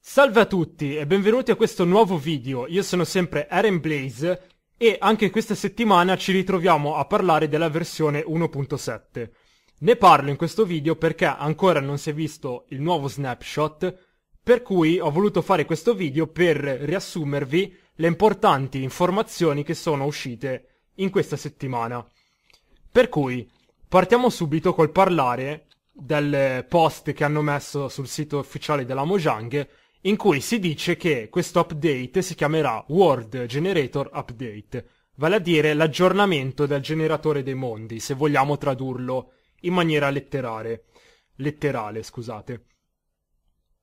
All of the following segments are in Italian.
Salve a tutti e benvenuti a questo nuovo video, io sono sempre Aaron Blaze e anche questa settimana ci ritroviamo a parlare della versione 1.7. Ne parlo in questo video perché ancora non si è visto il nuovo snapshot, per cui ho voluto fare questo video per riassumervi le importanti informazioni che sono uscite in questa settimana. Per cui partiamo subito col parlare del post che hanno messo sul sito ufficiale della Mojang in cui si dice che questo update si chiamerà World Generator Update, vale a dire l'aggiornamento del generatore dei mondi, se vogliamo tradurlo in maniera letterale. letterale scusate.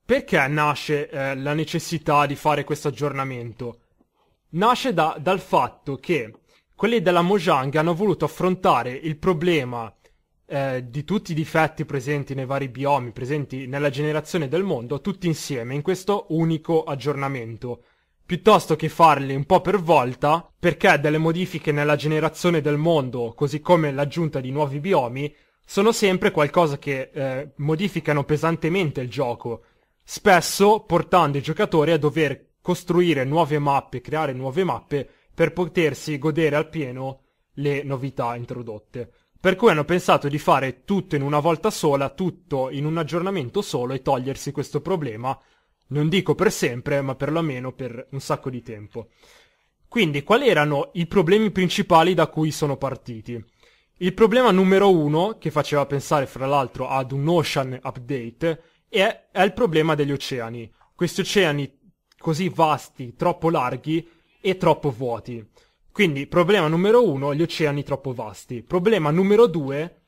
Perché nasce eh, la necessità di fare questo aggiornamento? Nasce da, dal fatto che quelli della Mojang hanno voluto affrontare il problema eh, di tutti i difetti presenti nei vari biomi, presenti nella generazione del mondo, tutti insieme in questo unico aggiornamento piuttosto che farli un po' per volta, perché delle modifiche nella generazione del mondo, così come l'aggiunta di nuovi biomi, sono sempre qualcosa che eh, modificano pesantemente il gioco, spesso portando i giocatori a dover costruire nuove mappe, creare nuove mappe per potersi godere al pieno le novità introdotte. Per cui hanno pensato di fare tutto in una volta sola, tutto in un aggiornamento solo e togliersi questo problema, non dico per sempre, ma perlomeno per un sacco di tempo. Quindi quali erano i problemi principali da cui sono partiti? Il problema numero uno, che faceva pensare fra l'altro ad un ocean update, è, è il problema degli oceani. Questi oceani così vasti, troppo larghi e troppo vuoti. Quindi problema numero uno, gli oceani troppo vasti. Problema numero due,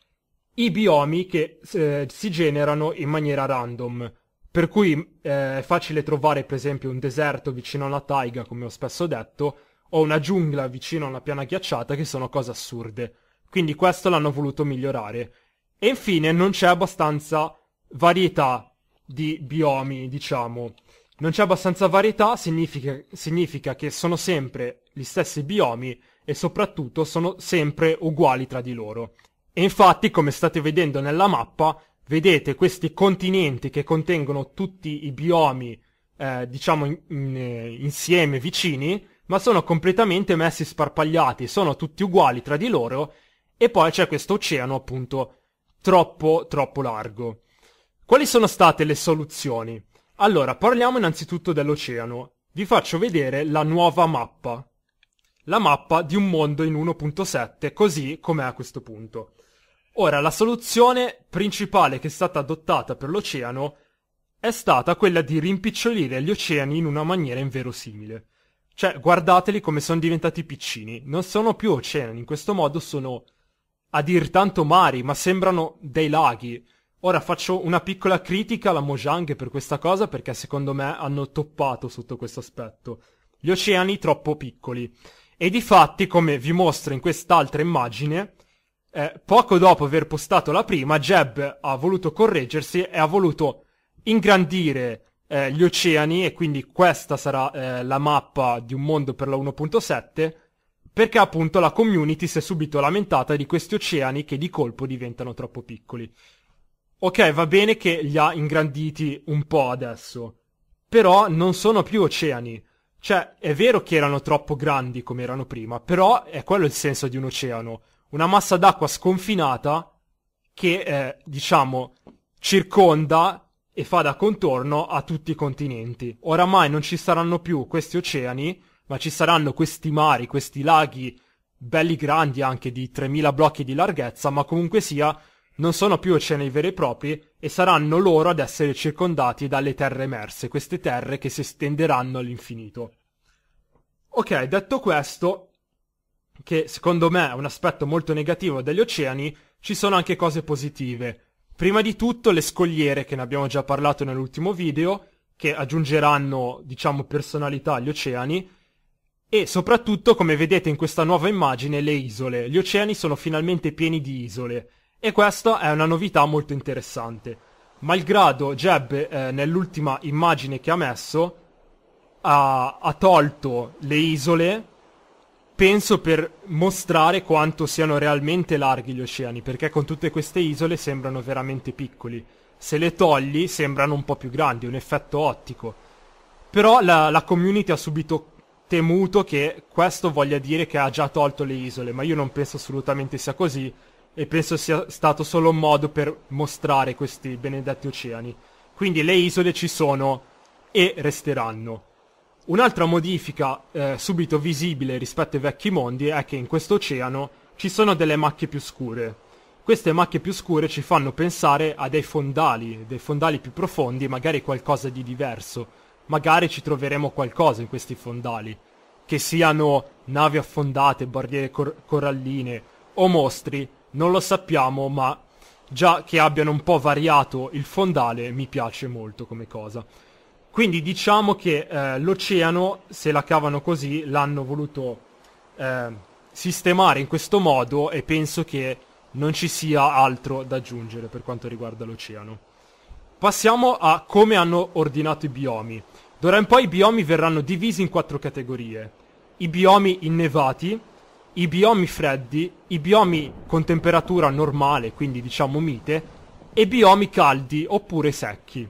i biomi che eh, si generano in maniera random. Per cui eh, è facile trovare per esempio un deserto vicino alla taiga, come ho spesso detto, o una giungla vicino a una piana ghiacciata, che sono cose assurde. Quindi questo l'hanno voluto migliorare. E infine non c'è abbastanza varietà di biomi, diciamo, non c'è abbastanza varietà significa, significa che sono sempre gli stessi biomi e soprattutto sono sempre uguali tra di loro. E infatti, come state vedendo nella mappa, vedete questi continenti che contengono tutti i biomi, eh, diciamo, in, in, eh, insieme, vicini, ma sono completamente messi sparpagliati, sono tutti uguali tra di loro, e poi c'è questo oceano, appunto, troppo, troppo largo. Quali sono state le soluzioni? Allora, parliamo innanzitutto dell'oceano. Vi faccio vedere la nuova mappa. La mappa di un mondo in 1.7, così com'è a questo punto. Ora, la soluzione principale che è stata adottata per l'oceano è stata quella di rimpicciolire gli oceani in una maniera inverosimile. Cioè, guardateli come sono diventati piccini. Non sono più oceani, in questo modo sono a dir tanto mari, ma sembrano dei laghi. Ora faccio una piccola critica alla Mojang per questa cosa perché secondo me hanno toppato sotto questo aspetto. Gli oceani troppo piccoli. E di fatti, come vi mostro in quest'altra immagine, eh, poco dopo aver postato la prima, Jeb ha voluto correggersi e ha voluto ingrandire eh, gli oceani e quindi questa sarà eh, la mappa di un mondo per la 1.7 perché appunto la community si è subito lamentata di questi oceani che di colpo diventano troppo piccoli ok, va bene che li ha ingranditi un po' adesso, però non sono più oceani. Cioè, è vero che erano troppo grandi come erano prima, però è quello il senso di un oceano. Una massa d'acqua sconfinata che, eh, diciamo, circonda e fa da contorno a tutti i continenti. Oramai non ci saranno più questi oceani, ma ci saranno questi mari, questi laghi belli grandi anche di 3000 blocchi di larghezza, ma comunque sia non sono più oceani veri e propri e saranno loro ad essere circondati dalle terre emerse, queste terre che si estenderanno all'infinito. Ok, detto questo, che secondo me è un aspetto molto negativo degli oceani, ci sono anche cose positive. Prima di tutto le scogliere, che ne abbiamo già parlato nell'ultimo video, che aggiungeranno, diciamo, personalità agli oceani, e soprattutto, come vedete in questa nuova immagine, le isole. Gli oceani sono finalmente pieni di isole e questa è una novità molto interessante. Malgrado Jeb eh, nell'ultima immagine che ha messo ha, ha tolto le isole, penso per mostrare quanto siano realmente larghi gli oceani, perché con tutte queste isole sembrano veramente piccoli. Se le togli sembrano un po' più grandi, un effetto ottico. Però la, la community ha subito temuto che questo voglia dire che ha già tolto le isole, ma io non penso assolutamente sia così e penso sia stato solo un modo per mostrare questi benedetti oceani. Quindi le isole ci sono e resteranno. Un'altra modifica eh, subito visibile rispetto ai vecchi mondi è che in questo oceano ci sono delle macchie più scure. Queste macchie più scure ci fanno pensare a dei fondali, dei fondali più profondi, magari qualcosa di diverso. Magari ci troveremo qualcosa in questi fondali, che siano navi affondate, barriere cor- coralline o mostri non lo sappiamo, ma già che abbiano un po' variato il fondale mi piace molto come cosa. Quindi diciamo che eh, l'oceano, se la cavano così, l'hanno voluto eh, sistemare in questo modo e penso che non ci sia altro da aggiungere per quanto riguarda l'oceano. Passiamo a come hanno ordinato i biomi. D'ora in poi i biomi verranno divisi in quattro categorie. I biomi innevati, i biomi freddi, i biomi con temperatura normale, quindi diciamo mite, e biomi caldi oppure secchi.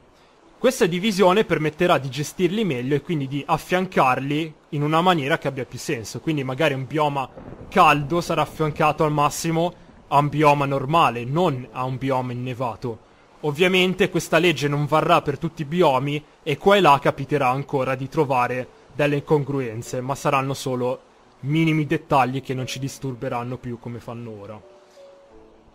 Questa divisione permetterà di gestirli meglio e quindi di affiancarli in una maniera che abbia più senso. Quindi magari un bioma caldo sarà affiancato al massimo a un bioma normale, non a un bioma innevato. Ovviamente questa legge non varrà per tutti i biomi e qua e là capiterà ancora di trovare delle incongruenze, ma saranno solo minimi dettagli che non ci disturberanno più come fanno ora.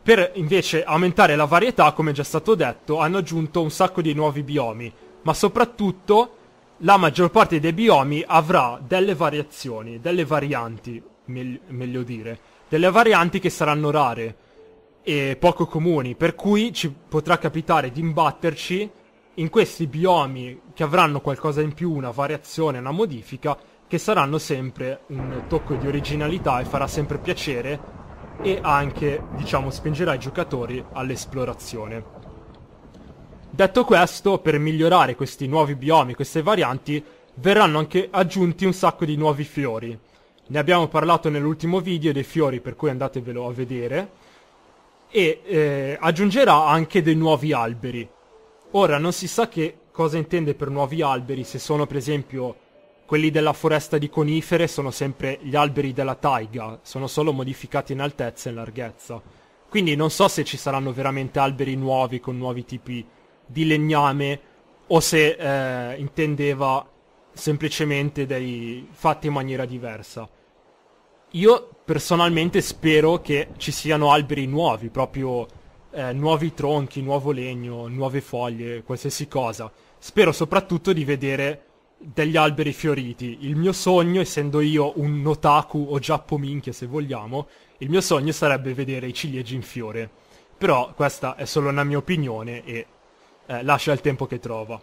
Per invece aumentare la varietà, come già stato detto, hanno aggiunto un sacco di nuovi biomi, ma soprattutto la maggior parte dei biomi avrà delle variazioni, delle varianti, me- meglio dire, delle varianti che saranno rare e poco comuni, per cui ci potrà capitare di imbatterci in questi biomi che avranno qualcosa in più, una variazione, una modifica, che saranno sempre un tocco di originalità e farà sempre piacere e anche, diciamo, spingerà i giocatori all'esplorazione. Detto questo, per migliorare questi nuovi biomi, queste varianti, verranno anche aggiunti un sacco di nuovi fiori. Ne abbiamo parlato nell'ultimo video dei fiori, per cui andatevelo a vedere. E eh, aggiungerà anche dei nuovi alberi. Ora non si sa che cosa intende per nuovi alberi, se sono per esempio quelli della foresta di conifere sono sempre gli alberi della taiga, sono solo modificati in altezza e in larghezza. Quindi non so se ci saranno veramente alberi nuovi con nuovi tipi di legname o se eh, intendeva semplicemente dei fatti in maniera diversa. Io personalmente spero che ci siano alberi nuovi, proprio eh, nuovi tronchi, nuovo legno, nuove foglie, qualsiasi cosa. Spero soprattutto di vedere degli alberi fioriti. Il mio sogno, essendo io un notaku o giappominchia se vogliamo, il mio sogno sarebbe vedere i ciliegi in fiore. Però questa è solo una mia opinione e eh, lascia il tempo che trova.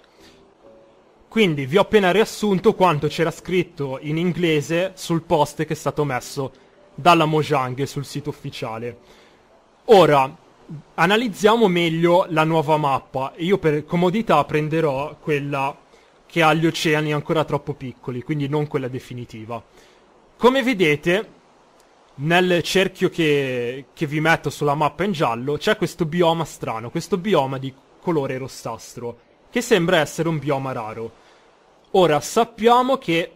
Quindi vi ho appena riassunto quanto c'era scritto in inglese sul post che è stato messo dalla Mojang sul sito ufficiale. Ora, analizziamo meglio la nuova mappa. Io per comodità prenderò quella che ha gli oceani ancora troppo piccoli, quindi non quella definitiva. Come vedete, nel cerchio che, che vi metto sulla mappa in giallo, c'è questo bioma strano, questo bioma di colore rossastro, che sembra essere un bioma raro. Ora, sappiamo che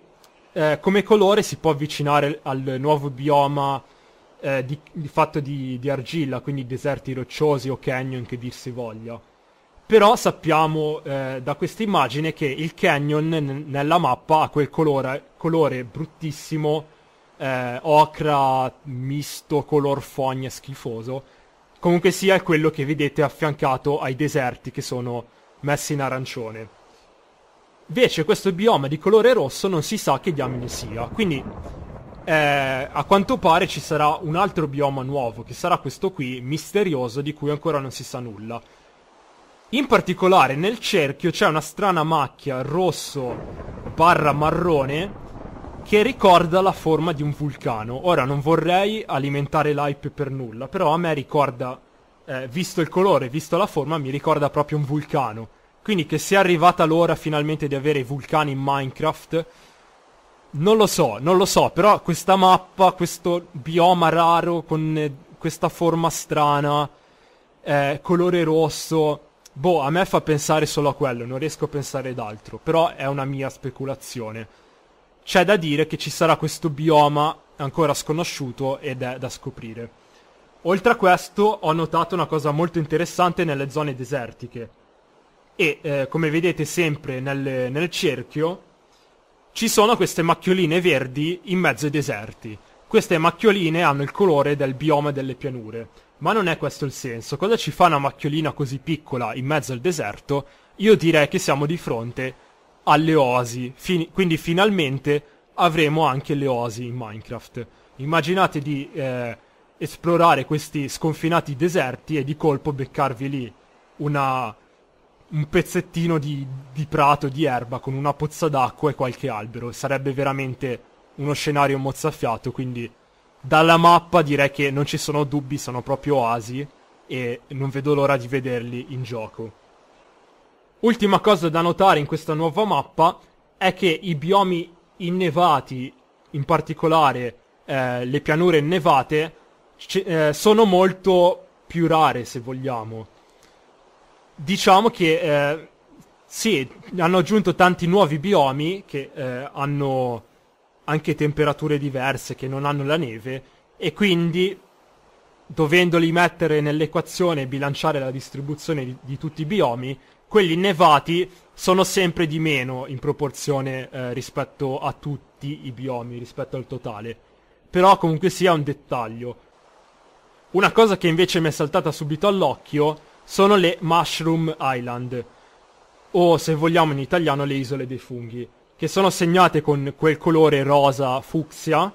eh, come colore si può avvicinare al nuovo bioma eh, di, di fatto di, di argilla, quindi deserti rocciosi o canyon che dir si voglia però sappiamo eh, da questa immagine che il canyon n- nella mappa ha quel colore, colore bruttissimo, eh, ocra, misto, color fogna schifoso. Comunque sia quello che vedete affiancato ai deserti che sono messi in arancione. Invece questo bioma di colore rosso non si sa che diamine sia, quindi eh, a quanto pare ci sarà un altro bioma nuovo, che sarà questo qui, misterioso, di cui ancora non si sa nulla in particolare nel cerchio c'è una strana macchia rosso barra marrone che ricorda la forma di un vulcano. Ora non vorrei alimentare l'hype per nulla, però a me ricorda, eh, visto il colore, visto la forma, mi ricorda proprio un vulcano. Quindi che sia arrivata l'ora finalmente di avere i vulcani in Minecraft, non lo so, non lo so, però questa mappa, questo bioma raro con eh, questa forma strana, eh, colore rosso Boh, a me fa pensare solo a quello, non riesco a pensare ad altro, però è una mia speculazione. C'è da dire che ci sarà questo bioma ancora sconosciuto ed è da scoprire. Oltre a questo ho notato una cosa molto interessante nelle zone desertiche. E eh, come vedete sempre nel, nel cerchio ci sono queste macchioline verdi in mezzo ai deserti. Queste macchioline hanno il colore del bioma delle pianure ma non è questo il senso. Cosa ci fa una macchiolina così piccola in mezzo al deserto? Io direi che siamo di fronte alle oasi. Fin- quindi finalmente avremo anche le oasi in Minecraft. Immaginate di eh, esplorare questi sconfinati deserti e di colpo beccarvi lì una, un pezzettino di, di prato, di erba con una pozza d'acqua e qualche albero. Sarebbe veramente uno scenario mozzafiato, quindi dalla mappa direi che non ci sono dubbi, sono proprio oasi e non vedo l'ora di vederli in gioco. Ultima cosa da notare in questa nuova mappa è che i biomi innevati, in particolare eh, le pianure innevate, c- eh, sono molto più rare se vogliamo. Diciamo che eh, sì, hanno aggiunto tanti nuovi biomi che eh, hanno anche temperature diverse che non hanno la neve e quindi dovendoli mettere nell'equazione e bilanciare la distribuzione di, di, tutti i biomi, quelli innevati sono sempre di meno in proporzione eh, rispetto a tutti i biomi, rispetto al totale. Però comunque sia un dettaglio. Una cosa che invece mi è saltata subito all'occhio sono le Mushroom Island, o se vogliamo in italiano le isole dei funghi che sono segnate con quel colore rosa fucsia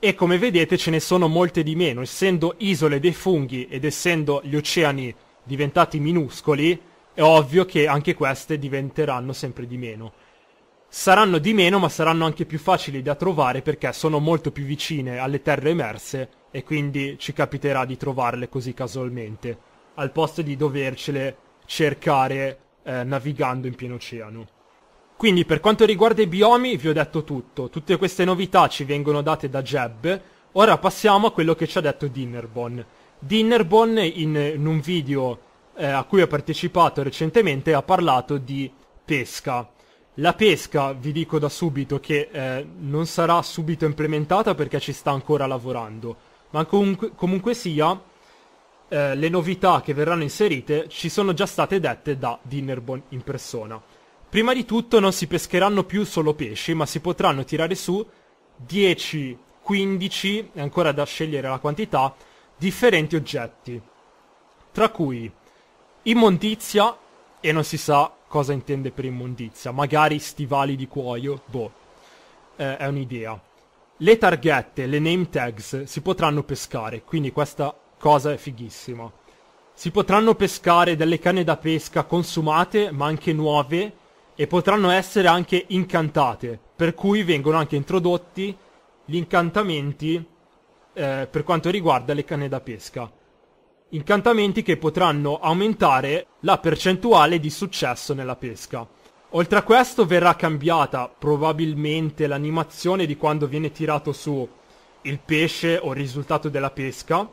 e come vedete ce ne sono molte di meno, essendo isole dei funghi ed essendo gli oceani diventati minuscoli, è ovvio che anche queste diventeranno sempre di meno. Saranno di meno ma saranno anche più facili da trovare perché sono molto più vicine alle terre emerse e quindi ci capiterà di trovarle così casualmente, al posto di dovercele cercare eh, navigando in pieno oceano. Quindi per quanto riguarda i biomi vi ho detto tutto, tutte queste novità ci vengono date da Jeb, ora passiamo a quello che ci ha detto Dinnerbon. Dinnerbon in, in un video eh, a cui ho partecipato recentemente ha parlato di pesca. La pesca, vi dico da subito, che eh, non sarà subito implementata perché ci sta ancora lavorando, ma comunque, comunque sia eh, le novità che verranno inserite ci sono già state dette da Dinnerbon in persona. Prima di tutto non si pescheranno più solo pesci, ma si potranno tirare su 10, 15, è ancora da scegliere la quantità, differenti oggetti, tra cui immondizia, e non si sa cosa intende per immondizia, magari stivali di cuoio, boh, eh, è un'idea. Le targhette, le name tags, si potranno pescare, quindi questa cosa è fighissima. Si potranno pescare delle canne da pesca consumate, ma anche nuove, e potranno essere anche incantate, per cui vengono anche introdotti gli incantamenti eh, per quanto riguarda le canne da pesca. Incantamenti che potranno aumentare la percentuale di successo nella pesca. Oltre a questo verrà cambiata probabilmente l'animazione di quando viene tirato su il pesce o il risultato della pesca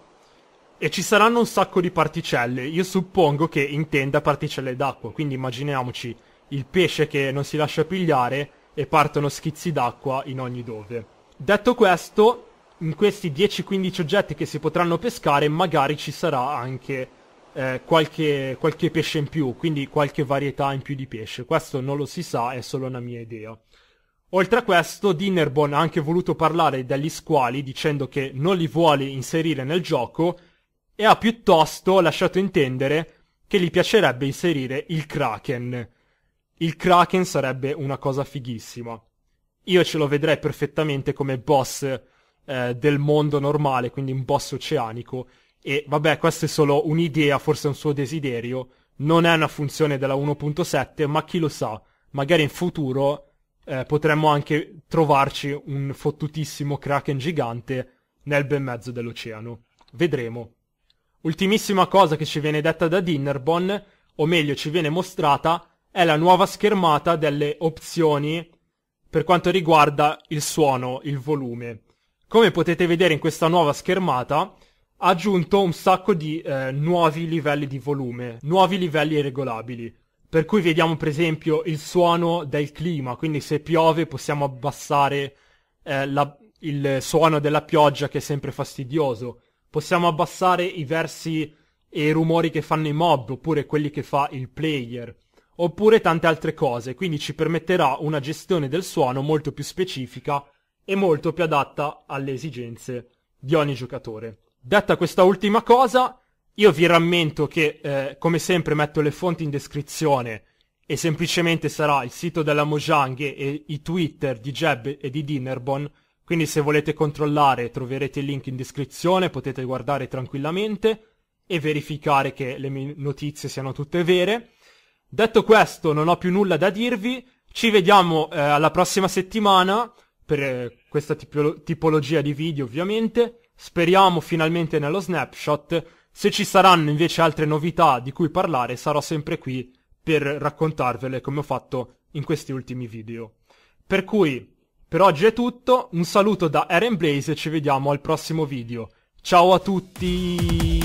e ci saranno un sacco di particelle. Io suppongo che intenda particelle d'acqua, quindi immaginiamoci il pesce che non si lascia pigliare e partono schizzi d'acqua in ogni dove. Detto questo, in questi 10-15 oggetti che si potranno pescare magari ci sarà anche eh, qualche, qualche pesce in più, quindi qualche varietà in più di pesce. Questo non lo si sa, è solo una mia idea. Oltre a questo, Dinnerbone ha anche voluto parlare degli squali dicendo che non li vuole inserire nel gioco e ha piuttosto lasciato intendere che gli piacerebbe inserire il Kraken, il Kraken sarebbe una cosa fighissima. Io ce lo vedrei perfettamente come boss eh, del mondo normale, quindi un boss oceanico. E vabbè, questa è solo un'idea, forse un suo desiderio. Non è una funzione della 1.7, ma chi lo sa, magari in futuro eh, potremmo anche trovarci un fottutissimo Kraken gigante nel bel mezzo dell'oceano. Vedremo. Ultimissima cosa che ci viene detta da Dinnerbon, o meglio ci viene mostrata, è la nuova schermata delle opzioni per quanto riguarda il suono, il volume. Come potete vedere in questa nuova schermata ha aggiunto un sacco di eh, nuovi livelli di volume, nuovi livelli regolabili. Per cui vediamo per esempio il suono del clima, quindi se piove possiamo abbassare eh, la, il suono della pioggia che è sempre fastidioso. Possiamo abbassare i versi e i rumori che fanno i mob oppure quelli che fa il player oppure tante altre cose, quindi ci permetterà una gestione del suono molto più specifica e molto più adatta alle esigenze di ogni giocatore. Detta questa ultima cosa, io vi rammento che eh, come sempre metto le fonti in descrizione e semplicemente sarà il sito della Mojang e i Twitter di Jeb e di Dinnerbon, quindi se volete controllare troverete il link in descrizione, potete guardare tranquillamente e verificare che le mie notizie siano tutte vere. Detto questo, non ho più nulla da dirvi. Ci vediamo eh, alla prossima settimana per eh, questa tipolo- tipologia di video, ovviamente. Speriamo finalmente nello snapshot. Se ci saranno invece altre novità di cui parlare, sarò sempre qui per raccontarvele come ho fatto in questi ultimi video. Per cui, per oggi è tutto. Un saluto da Eren Blaze e ci vediamo al prossimo video. Ciao a tutti!